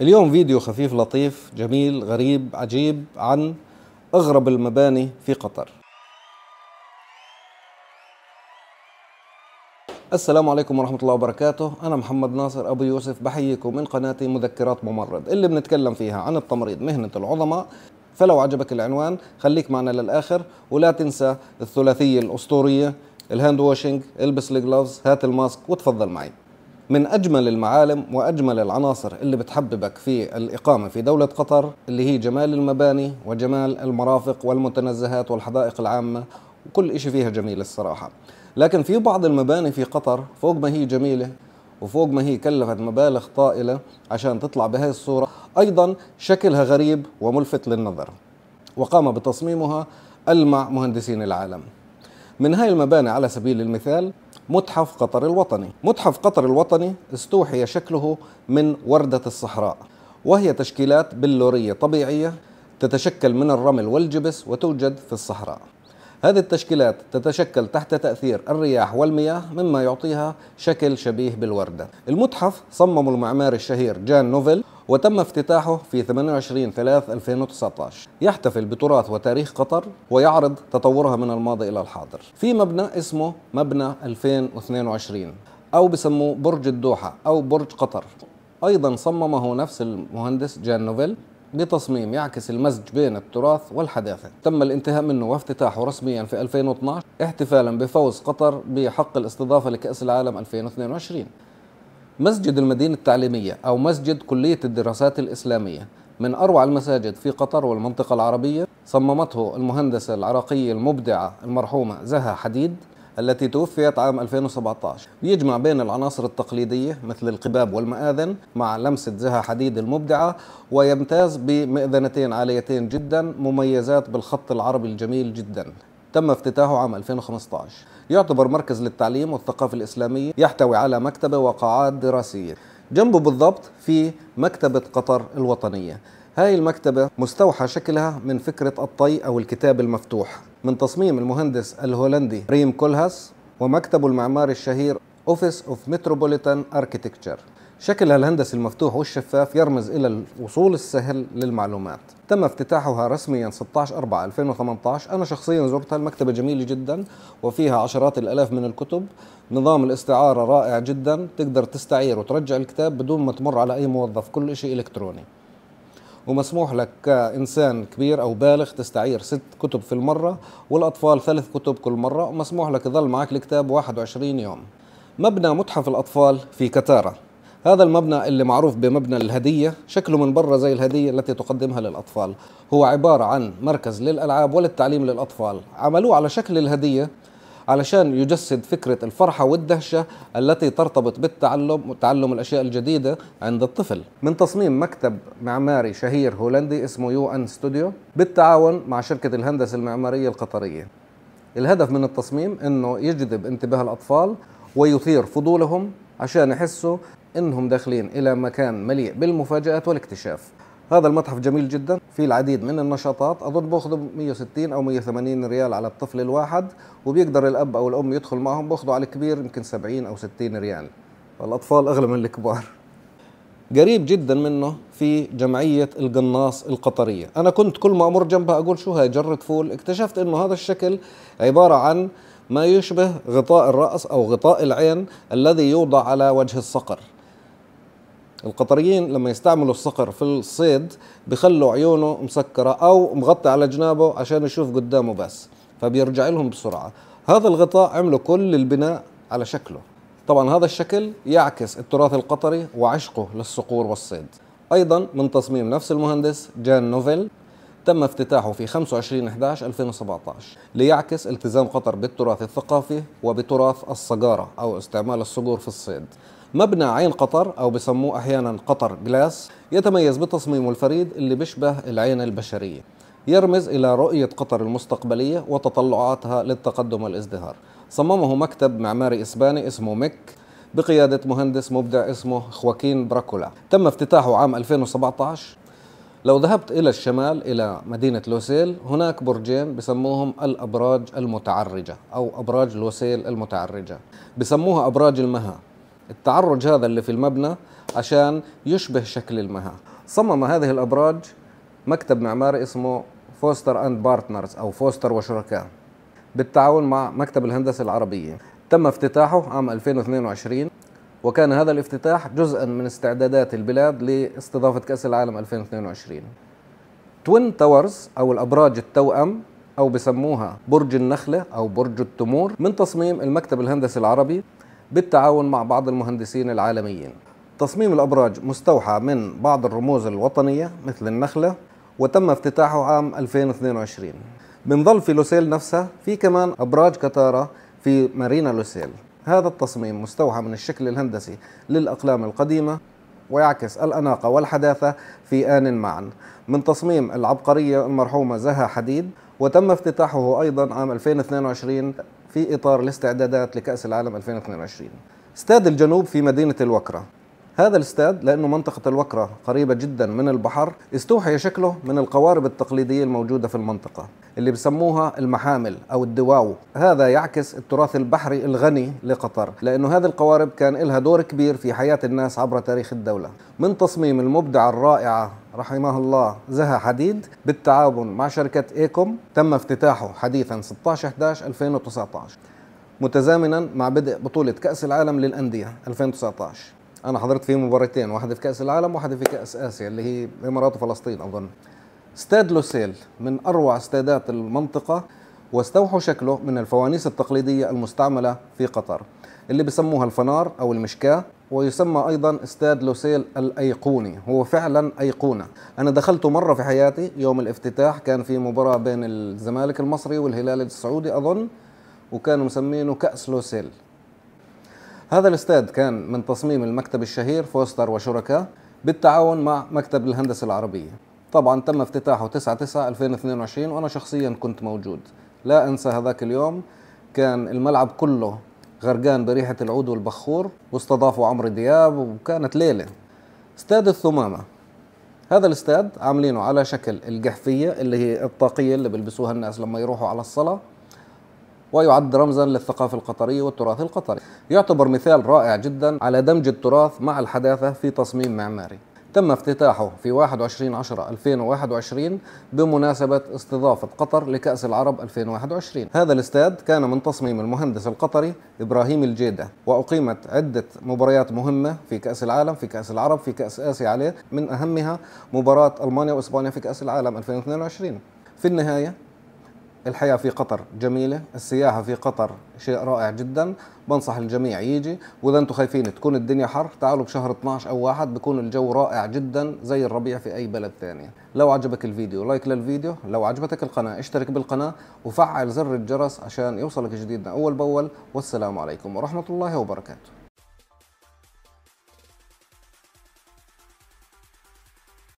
اليوم فيديو خفيف لطيف جميل غريب عجيب عن أغرب المباني في قطر السلام عليكم ورحمة الله وبركاته أنا محمد ناصر أبو يوسف بحييكم من قناتي مذكرات ممرض اللي بنتكلم فيها عن التمريض مهنة العظماء فلو عجبك العنوان خليك معنا للآخر ولا تنسى الثلاثية الأسطورية الهاند واشنج البس الجلوفز هات الماسك وتفضل معي من أجمل المعالم وأجمل العناصر اللي بتحببك في الإقامة في دولة قطر اللي هي جمال المباني وجمال المرافق والمتنزهات والحدائق العامة وكل إشي فيها جميل الصراحة لكن في بعض المباني في قطر فوق ما هي جميلة وفوق ما هي كلفت مبالغ طائلة عشان تطلع بهاي الصورة أيضا شكلها غريب وملفت للنظر وقام بتصميمها ألمع مهندسين العالم من هاي المباني على سبيل المثال متحف قطر الوطني متحف قطر الوطني استوحي شكله من وردة الصحراء وهي تشكيلات بلورية طبيعية تتشكل من الرمل والجبس وتوجد في الصحراء هذه التشكيلات تتشكل تحت تأثير الرياح والمياه مما يعطيها شكل شبيه بالوردة المتحف صممه المعمار الشهير جان نوفل وتم افتتاحه في 28 3 2019 يحتفل بتراث وتاريخ قطر ويعرض تطورها من الماضي إلى الحاضر في مبنى اسمه مبنى 2022 أو بسموه برج الدوحة أو برج قطر أيضا صممه نفس المهندس جان نوفل بتصميم يعكس المزج بين التراث والحداثة تم الانتهاء منه وافتتاحه رسميا في 2012 احتفالا بفوز قطر بحق الاستضافة لكأس العالم 2022 مسجد المدينة التعليمية أو مسجد كلية الدراسات الإسلامية من أروع المساجد في قطر والمنطقة العربية صممته المهندسة العراقية المبدعة المرحومة زها حديد التي توفيت عام 2017 بيجمع بين العناصر التقليدية مثل القباب والمآذن مع لمسة زها حديد المبدعة ويمتاز بمئذنتين عاليتين جدا مميزات بالخط العربي الجميل جدا تم افتتاحه عام 2015 يعتبر مركز للتعليم والثقافة الإسلامية يحتوي على مكتبة وقاعات دراسية جنبه بالضبط في مكتبة قطر الوطنية هاي المكتبة مستوحى شكلها من فكرة الطي أو الكتاب المفتوح من تصميم المهندس الهولندي ريم كولهاس ومكتبه المعماري الشهير اوفيس اوف متروبوليتان اركيتكتشر شكلها الهندسي المفتوح والشفاف يرمز إلى الوصول السهل للمعلومات تم افتتاحها رسميا 16/4/2018 أنا شخصيا زرتها المكتبة جميلة جدا وفيها عشرات الألاف من الكتب نظام الاستعارة رائع جدا تقدر تستعير وترجع الكتاب بدون ما تمر على أي موظف كل شيء إلكتروني ومسموح لك كإنسان كبير أو بالغ تستعير ست كتب في المرة والأطفال ثلاث كتب كل مرة ومسموح لك يظل معك الكتاب 21 يوم مبنى متحف الأطفال في كتارة هذا المبنى اللي معروف بمبنى الهدية شكله من برا زي الهدية التي تقدمها للأطفال هو عبارة عن مركز للألعاب وللتعليم للأطفال عملوه على شكل الهدية علشان يجسد فكرة الفرحة والدهشة التي ترتبط بالتعلم وتعلم الأشياء الجديدة عند الطفل من تصميم مكتب معماري شهير هولندي اسمه يو أن ستوديو بالتعاون مع شركة الهندسة المعمارية القطرية الهدف من التصميم أنه يجذب انتباه الأطفال ويثير فضولهم عشان يحسوا انهم داخلين الى مكان مليء بالمفاجات والاكتشاف هذا المتحف جميل جدا في العديد من النشاطات اظن باخذوا 160 او 180 ريال على الطفل الواحد وبيقدر الاب او الام يدخل معهم باخذوا على الكبير يمكن 70 او 60 ريال فالاطفال اغلى من الكبار قريب جدا منه في جمعية القناص القطرية أنا كنت كل ما أمر جنبها أقول شو هاي جرة فول اكتشفت أنه هذا الشكل عبارة عن ما يشبه غطاء الرأس أو غطاء العين الذي يوضع على وجه الصقر القطريين لما يستعملوا الصقر في الصيد بخلوا عيونه مسكرة أو مغطى على جنابه عشان يشوف قدامه بس فبيرجع لهم بسرعة هذا الغطاء عمله كل البناء على شكله طبعا هذا الشكل يعكس التراث القطري وعشقه للصقور والصيد أيضا من تصميم نفس المهندس جان نوفيل تم افتتاحه في 25/11/2017 ليعكس التزام قطر بالتراث الثقافي وبتراث الصقارة أو استعمال الصقور في الصيد مبنى عين قطر أو بسموه أحيانا قطر جلاس يتميز بتصميمه الفريد اللي بيشبه العين البشرية يرمز إلى رؤية قطر المستقبلية وتطلعاتها للتقدم والازدهار صممه مكتب معماري إسباني اسمه ميك بقيادة مهندس مبدع اسمه خواكين براكولا تم افتتاحه عام 2017 لو ذهبت إلى الشمال إلى مدينة لوسيل هناك برجين بسموهم الأبراج المتعرجة أو أبراج لوسيل المتعرجة بسموها أبراج المها التعرج هذا اللي في المبنى عشان يشبه شكل المها صمم هذه الأبراج مكتب معماري اسمه فوستر أند بارتنرز أو فوستر وشركاء بالتعاون مع مكتب الهندسة العربية تم افتتاحه عام 2022 وكان هذا الافتتاح جزءا من استعدادات البلاد لاستضافة كأس العالم 2022 توين تاورز أو الأبراج التوأم أو بسموها برج النخلة أو برج التمور من تصميم المكتب الهندسي العربي بالتعاون مع بعض المهندسين العالميين تصميم الأبراج مستوحى من بعض الرموز الوطنية مثل النخلة وتم افتتاحه عام 2022 بنظل في لوسيل نفسها في كمان أبراج كتارة في مارينا لوسيل هذا التصميم مستوحى من الشكل الهندسي للأقلام القديمة ويعكس الأناقة والحداثة في آن معا من تصميم العبقرية المرحومة زها حديد وتم افتتاحه أيضا عام 2022 في إطار الاستعدادات لكأس العالم 2022 استاد الجنوب في مدينة الوكرة هذا الاستاد لأنه منطقة الوكرة قريبة جدا من البحر استوحي شكله من القوارب التقليدية الموجودة في المنطقة اللي بسموها المحامل أو الدواو هذا يعكس التراث البحري الغني لقطر لأنه هذه القوارب كان لها دور كبير في حياة الناس عبر تاريخ الدولة من تصميم المبدعة الرائعة رحمه الله زها حديد بالتعاون مع شركة إيكوم تم افتتاحه حديثا 16/11/2019 متزامنا مع بدء بطولة كأس العالم للأندية 2019 انا حضرت فيه مباراتين واحده في كاس العالم وواحده في كاس اسيا اللي هي الامارات وفلسطين اظن استاد لوسيل من اروع استادات المنطقه واستوحوا شكله من الفوانيس التقليديه المستعمله في قطر اللي بسموها الفنار او المشكاه ويسمى ايضا استاد لوسيل الايقوني هو فعلا ايقونه انا دخلته مره في حياتي يوم الافتتاح كان في مباراه بين الزمالك المصري والهلال السعودي اظن وكانوا مسمينه كاس لوسيل هذا الاستاد كان من تصميم المكتب الشهير فوستر وشركاء بالتعاون مع مكتب الهندسة العربية طبعا تم افتتاحه 9/9/2022 وأنا شخصيا كنت موجود لا أنسى هذاك اليوم كان الملعب كله غرقان بريحة العود والبخور واستضافوا عمرو دياب وكانت ليلة استاد الثمامة هذا الاستاد عاملينه على شكل القحفية اللي هي الطاقية اللي بيلبسوها الناس لما يروحوا على الصلاة ويعد رمزا للثقافة القطرية والتراث القطري يعتبر مثال رائع جدا على دمج التراث مع الحداثة في تصميم معماري تم افتتاحه في 21 10 2021 بمناسبة استضافة قطر لكأس العرب 2021 هذا الاستاد كان من تصميم المهندس القطري إبراهيم الجيدة وأقيمت عدة مباريات مهمة في كأس العالم في كأس العرب في كأس آسيا عليه من أهمها مباراة ألمانيا وإسبانيا في كأس العالم 2022 في النهاية الحياة في قطر جميلة السياحة في قطر شيء رائع جدا بنصح الجميع يجي وإذا أنتم خايفين تكون الدنيا حر تعالوا بشهر 12 أو واحد بكون الجو رائع جدا زي الربيع في أي بلد ثانية لو عجبك الفيديو لايك للفيديو لو عجبتك القناة اشترك بالقناة وفعل زر الجرس عشان يوصلك جديدنا أول بأول والسلام عليكم ورحمة الله وبركاته